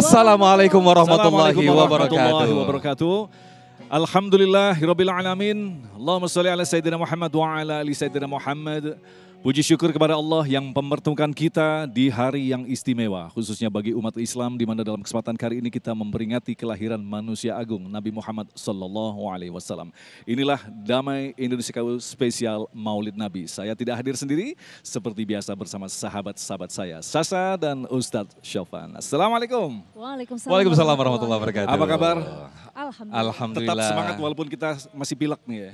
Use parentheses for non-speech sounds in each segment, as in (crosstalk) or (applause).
Assalamualaikum warahmatullahi wabarakatuh. Alhamdulillah, Rabbil Alamin. Allahumma salli ala Sayyidina Muhammad wa ala ali Sayyidina Muhammad. Puji syukur kepada Allah yang mempertemukan kita di hari yang istimewa, khususnya bagi umat Islam di mana dalam kesempatan kali ini kita memperingati kelahiran manusia agung Nabi Muhammad Sallallahu Alaihi Wasallam. Inilah damai Indonesia Kau spesial Maulid Nabi. Saya tidak hadir sendiri, seperti biasa bersama sahabat-sahabat saya, Sasa dan Ustadz Syafan. Assalamualaikum. Waalaikumsalam. Waalaikumsalam warahmatullahi wabarakatuh. Apa kabar? Alhamdulillah. Alhamdulillah. Tetap semangat walaupun kita masih pilek nih ya.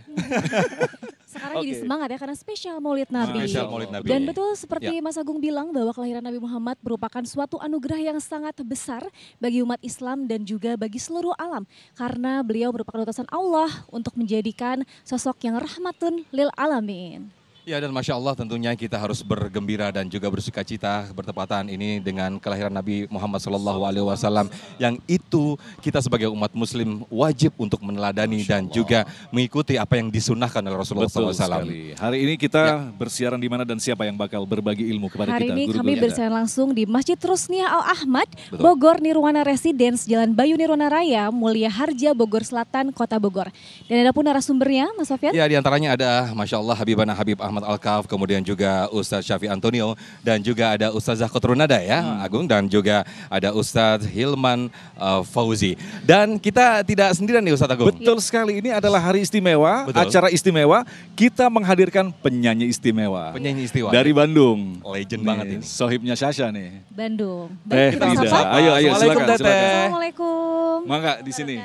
(laughs) sekarang okay. jadi semangat ya karena spesial Maulid Nabi. Spesial Maulid Nabi. Dan betul seperti ya. Mas Agung bilang bahwa kelahiran Nabi Muhammad merupakan suatu anugerah yang sangat besar bagi umat Islam dan juga bagi seluruh alam karena beliau merupakan utusan Allah untuk menjadikan sosok yang rahmatun lil alamin. Ya dan Masya Allah tentunya kita harus bergembira dan juga bersuka cita bertepatan ini dengan kelahiran Nabi Muhammad SAW yang itu kita sebagai umat muslim wajib untuk meneladani dan juga mengikuti apa yang disunahkan oleh Rasulullah SAW. Hari ini kita ya. bersiaran di mana dan siapa yang bakal berbagi ilmu kepada Hari kita? Hari ini guru kami bersiaran ada. langsung di Masjid Rusnia Al Ahmad, Bogor Nirwana Residence, Jalan Bayu Nirwana Raya, Mulia Harja, Bogor Selatan, Kota Bogor. Dan ada pun narasumbernya Mas Sofian? Ya diantaranya ada Masya Allah Habibana Habib Ahmad Ahmad Alkaf, kemudian juga Ustadz Syafi Antonio, dan juga ada Ustadzah Kotrunada ya, hmm. Agung, dan juga ada Ustadz Hilman uh, Fauzi. Dan kita tidak sendirian nih Ustadz Agung. Betul sekali, ini adalah hari istimewa, Betul. acara istimewa. Kita menghadirkan penyanyi istimewa. Penyanyi istimewa. Dari Bandung. Legend nih, banget ini. Sohibnya Sasha nih. Bandung. eh, kita tidak. Sapa. Ayo, ayo, silakan. Assalamualaikum. Mangga di sini.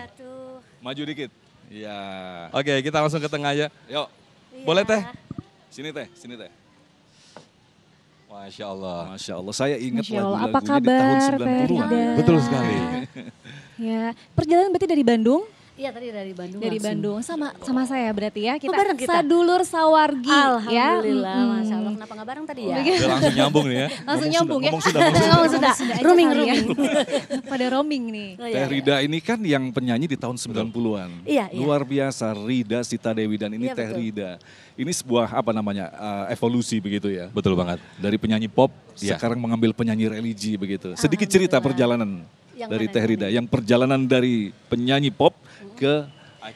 Maju dikit. ya Oke, kita langsung ke tengah aja. Yuk. Ya. Boleh teh? Sini teh, sini teh. Masya Allah. Masya Allah, saya ingat lagu-lagunya di tahun 90-an. Betul sekali. ya, perjalanan berarti dari Bandung Iya tadi dari Bandung. Dari langsung. Bandung sama sama saya berarti ya kita, oh, bareng kita. sadulur sawargi. Ya. Alhamdulillah, ya. hmm. masya Allah. Kenapa nggak bareng tadi ya? Udah gitu. langsung nyambung nih ya. (laughs) langsung nyambung ya. Ngomong sudah, oh, sudah. Roaming, roaming. (laughs) Pada roaming nih. Oh, iya, Teh iya. Rida ini kan yang penyanyi di tahun 90-an. Iya, iya. Luar biasa Rida Sita Dewi dan ini iya, Teh Rida. Ini sebuah apa namanya uh, evolusi begitu ya. Betul banget. Dari penyanyi pop iya. sekarang mengambil penyanyi religi begitu. Sedikit cerita perjalanan yang dari Teh Rida, yang perjalanan dari penyanyi pop ke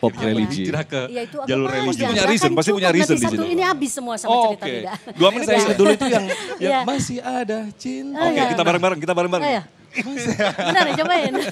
pop religi. Ya. ke ya, itu jalur religi. Pasti punya reason, kan pasti punya reason di situ. Ini habis semua sama oh, cerita okay. Dua menit saya iya. dulu itu yang, (laughs) yang yeah. masih ada cinta. Iya. Oke, okay, yeah. kita bareng-bareng, kita bareng-bareng. Yeah. (laughs) Benar cobain. (laughs)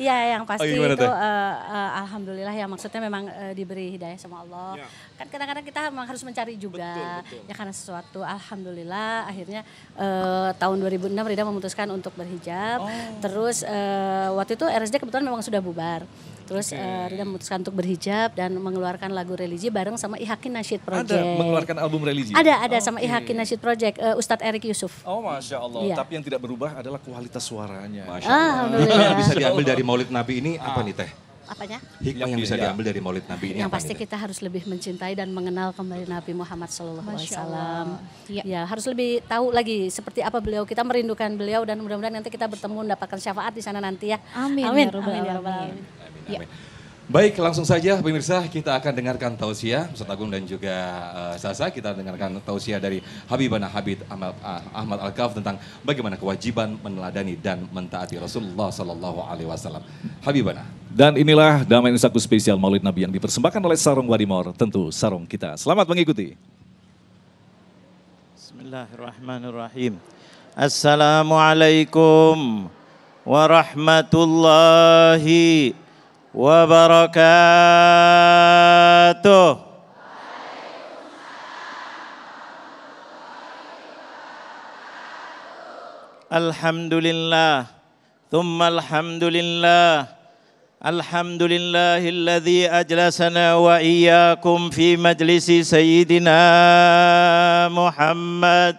Iya yang pasti oh, itu uh, uh, alhamdulillah ya maksudnya memang uh, diberi hidayah sama Allah. Ya. Kan kadang-kadang kita memang harus mencari juga betul, betul. ya karena sesuatu alhamdulillah akhirnya uh, tahun 2006 Rida memutuskan untuk berhijab. Oh. Terus uh, waktu itu RSD kebetulan memang sudah bubar. Terus okay. uh, eh, Rida memutuskan untuk berhijab dan mengeluarkan lagu religi bareng sama Ihakin Nasid Project. Ada mengeluarkan album religi? Ada, ada okay. sama Ihakin Nasid Project, uh, Ustadz Erik Yusuf. Oh Masya Allah, ya. tapi yang tidak berubah adalah kualitas suaranya. Masya Allah. Ah, bisa diambil dari maulid Nabi ini ah. apa nih Teh? apanya? Hikmah yang bisa iya. diambil dari Maulid Nabi ini. Yang pasti kita harus lebih mencintai dan mengenal kembali Nabi Muhammad SAW. Ya. Iya. ya harus lebih tahu lagi seperti apa beliau. Kita merindukan beliau dan mudah-mudahan nanti kita bertemu mendapatkan syafaat di sana nanti ya. Amin. Amin. Ya Amin. Ya Amin. Iya. Amin. Baik, langsung saja pemirsa kita akan dengarkan tausiah Ustaz Agung dan juga uh, Sasa kita dengarkan tausiah dari Habibana Habib Ahmad, Ahmad Al-Kaf tentang bagaimana kewajiban meneladani dan mentaati Rasulullah Sallallahu Alaihi Wasallam. Habibana. Dan inilah damai insaku spesial Maulid Nabi yang dipersembahkan oleh Sarung Wadimor, tentu sarung kita. Selamat mengikuti. Bismillahirrahmanirrahim. Assalamualaikum warahmatullahi wabarakatuh. وبركاته الحمد لله ثم الحمد لله الحمد لله الذي أجلسنا وإياكم في مجلس سيدنا محمد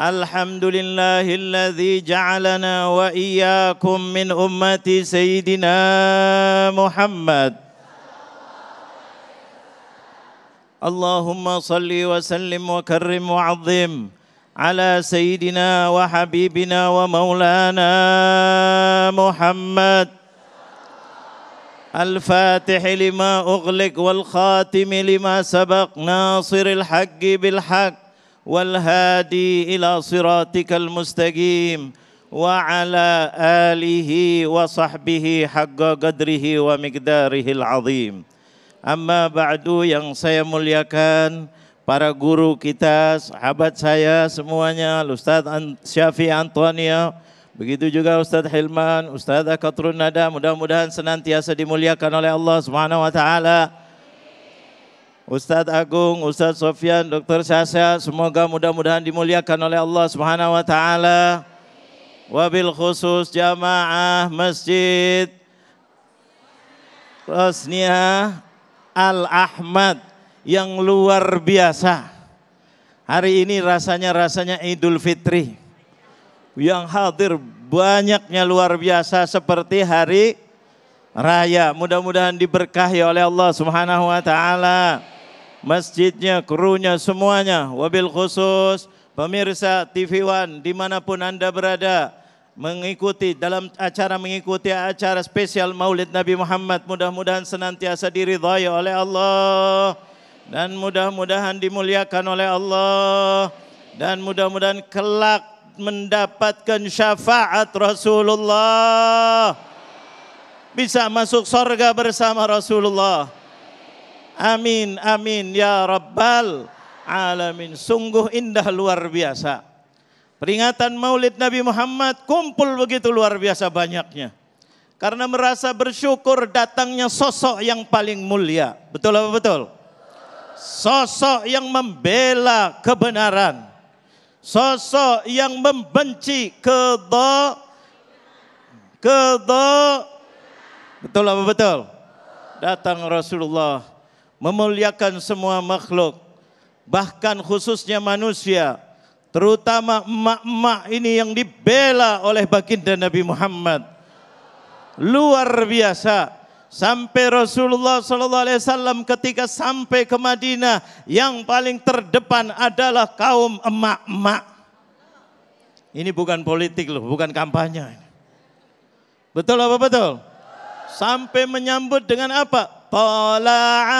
الحمد لله الذي جعلنا وإياكم من أمة سيدنا محمد اللهم صل وسلم وكرم وعظم على سيدنا وحبيبنا ومولانا محمد الفاتح لما أغلق والخاتم لما سبق ناصر الحق بالحق والهادي إلى صراطك المستقيم وعلى آله وصحبه حق قدره ومقداره العظيم Amma ba'du yang saya muliakan para guru kita, sahabat saya semuanya, Ustaz Syafi Antonia, begitu juga Ustaz Hilman, Ustaz Akatrun Nada, mudah-mudahan senantiasa dimuliakan oleh Allah Subhanahu wa taala. Ustadz Agung, Ustadz Sofyan, Dr. Sasha, semoga mudah-mudahan dimuliakan oleh Allah Subhanahu wa taala. Wabil khusus jamaah Masjid Rosnia Al Ahmad yang luar biasa. Hari ini rasanya rasanya Idul Fitri. Yang hadir banyaknya luar biasa seperti hari raya. Mudah-mudahan diberkahi oleh Allah Subhanahu wa taala masjidnya, krunya, semuanya. Wabil khusus pemirsa TV One dimanapun Anda berada mengikuti dalam acara mengikuti acara spesial Maulid Nabi Muhammad mudah-mudahan senantiasa diridhai oleh Allah dan mudah-mudahan dimuliakan oleh Allah dan mudah-mudahan kelak mendapatkan syafaat Rasulullah bisa masuk surga bersama Rasulullah Amin, amin ya Rabbal alamin. Sungguh indah luar biasa. Peringatan Maulid Nabi Muhammad kumpul begitu luar biasa banyaknya. Karena merasa bersyukur datangnya sosok yang paling mulia. Betul apa betul? Sosok yang membela kebenaran. Sosok yang membenci kedo kedo Betul apa betul? Datang Rasulullah memuliakan semua makhluk, bahkan khususnya manusia, terutama emak-emak ini yang dibela oleh baginda Nabi Muhammad. Luar biasa. Sampai Rasulullah sallallahu alaihi wasallam ketika sampai ke Madinah, yang paling terdepan adalah kaum emak-emak. Ini bukan politik loh, bukan kampanye. Betul apa betul? Sampai menyambut dengan apa? طلع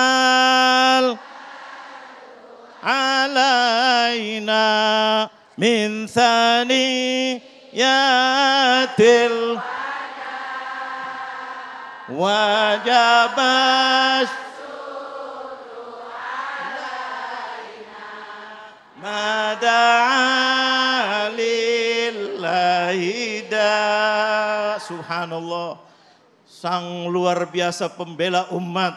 علينا من ثنيات وجب ما دعا لله دا سبحان الله sang luar biasa pembela umat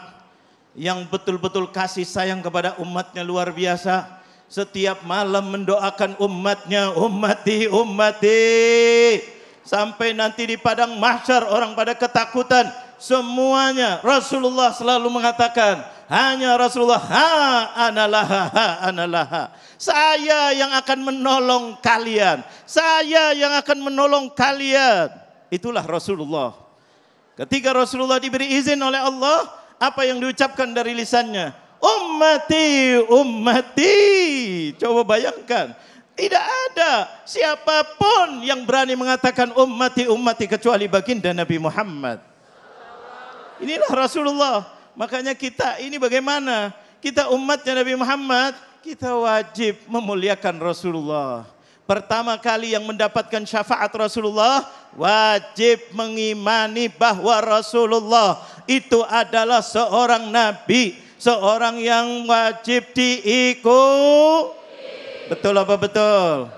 yang betul-betul kasih sayang kepada umatnya luar biasa. Setiap malam mendoakan umatnya, umati, umati. Sampai nanti di padang mahsyar orang pada ketakutan. Semuanya Rasulullah selalu mengatakan, hanya Rasulullah, ha analaha, ha analaha. Saya yang akan menolong kalian. Saya yang akan menolong kalian. Itulah Rasulullah Ketika Rasulullah diberi izin oleh Allah, apa yang diucapkan dari lisannya? Ummati, ummati. Coba bayangkan. Tidak ada siapapun yang berani mengatakan ummati, ummati kecuali baginda Nabi Muhammad. Inilah Rasulullah. Makanya kita ini bagaimana? Kita umatnya Nabi Muhammad, kita wajib memuliakan Rasulullah. Pertama kali yang mendapatkan syafaat Rasulullah wajib mengimani bahwa Rasulullah itu adalah seorang nabi, seorang yang wajib diikuti. Betul apa betul?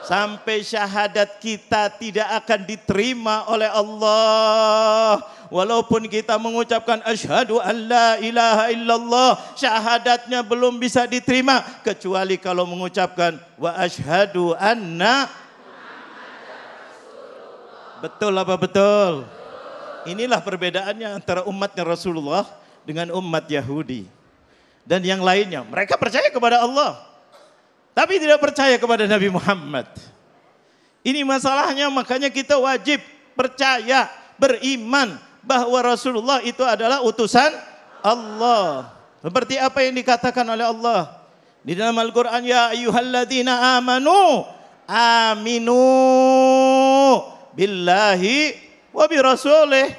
Sampai syahadat kita tidak akan diterima oleh Allah. Walaupun kita mengucapkan asyhadu an ilaha illallah, syahadatnya belum bisa diterima kecuali kalau mengucapkan wa asyhadu anna Betul apa betul? Inilah perbedaannya antara umatnya Rasulullah dengan umat Yahudi. Dan yang lainnya, mereka percaya kepada Allah. Tapi tidak percaya kepada Nabi Muhammad. Ini masalahnya makanya kita wajib percaya, beriman bahwa Rasulullah itu adalah utusan Allah. Seperti apa yang dikatakan oleh Allah di dalam Al-Qur'an ya ayyuhalladzina amanu aminu billahi wa bi rasulih.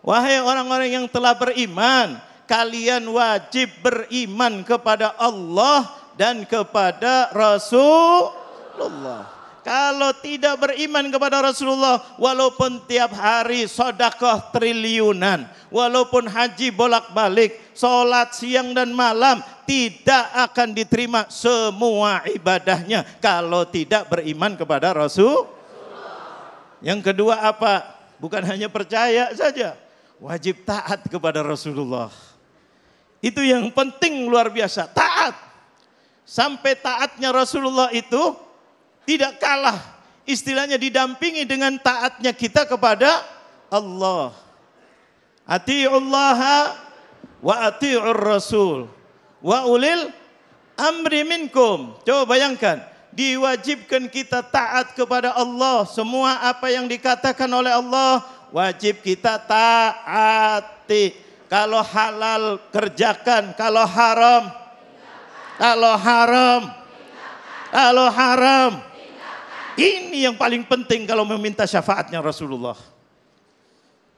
Wahai orang-orang yang telah beriman, kalian wajib beriman kepada Allah dan kepada Rasulullah. Kalau tidak beriman kepada Rasulullah, walaupun tiap hari sodakoh triliunan, walaupun haji bolak-balik, sholat siang dan malam, tidak akan diterima semua ibadahnya kalau tidak beriman kepada Rasul. Yang kedua apa? Bukan hanya percaya saja, wajib taat kepada Rasulullah. Itu yang penting luar biasa, taat. Sampai taatnya Rasulullah itu tidak kalah. Istilahnya didampingi dengan taatnya kita kepada Allah. Ati'ullaha wa ati'ur rasul wa ulil amri minkum. Coba bayangkan diwajibkan kita taat kepada Allah. Semua apa yang dikatakan oleh Allah wajib kita taati. Kalau halal kerjakan, kalau haram kalau haram kalau haram ini yang paling penting kalau meminta syafaatnya Rasulullah.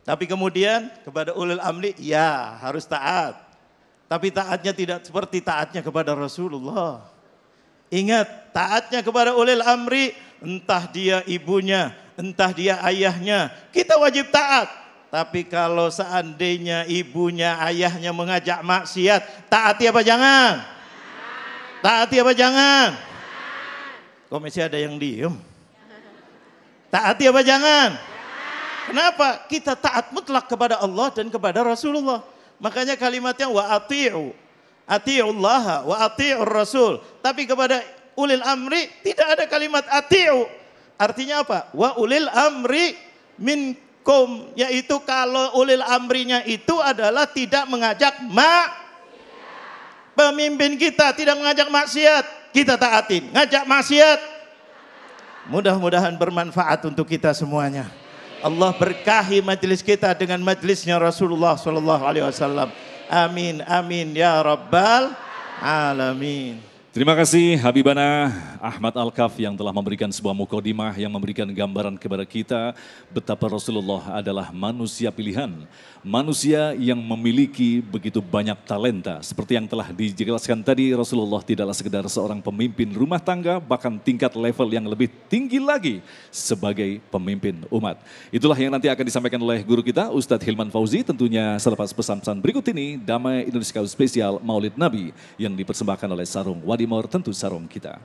Tapi kemudian kepada ulil amli, ya harus taat. Tapi taatnya tidak seperti taatnya kepada Rasulullah. Ingat, taatnya kepada ulil amri, entah dia ibunya, entah dia ayahnya, kita wajib taat. Tapi kalau seandainya ibunya, ayahnya mengajak maksiat, taati apa jangan? Taati apa jangan? Kok masih ada yang diem? Taati apa jangan? Kenapa? Kita taat mutlak kepada Allah dan kepada Rasulullah. Makanya kalimatnya wa ati'u atiullah wa atiur rasul. Tapi kepada ulil amri tidak ada kalimat atiu. Artinya apa? Wa ulil amri minkum yaitu kalau ulil amrinya itu adalah tidak mengajak mak Pemimpin kita tidak mengajak maksiat, kita taatin. Ngajak maksiat, mudah-mudahan bermanfaat untuk kita semuanya. Allah berkahi majelis kita dengan majelisnya Rasulullah Sallallahu Alaihi Wasallam. Amin, amin ya rabbal alamin. Terima kasih Habibana Ahmad Al-Kaf yang telah memberikan sebuah mukodimah yang memberikan gambaran kepada kita betapa Rasulullah adalah manusia pilihan. Manusia yang memiliki begitu banyak talenta. Seperti yang telah dijelaskan tadi Rasulullah tidaklah sekedar seorang pemimpin rumah tangga bahkan tingkat level yang lebih tinggi lagi sebagai pemimpin umat. Itulah yang nanti akan disampaikan oleh guru kita Ustadz Hilman Fauzi tentunya selepas pesan-pesan berikut ini Damai Indonesia Spesial Maulid Nabi yang dipersembahkan oleh Sarung Wadi Morten tentu sarung kita.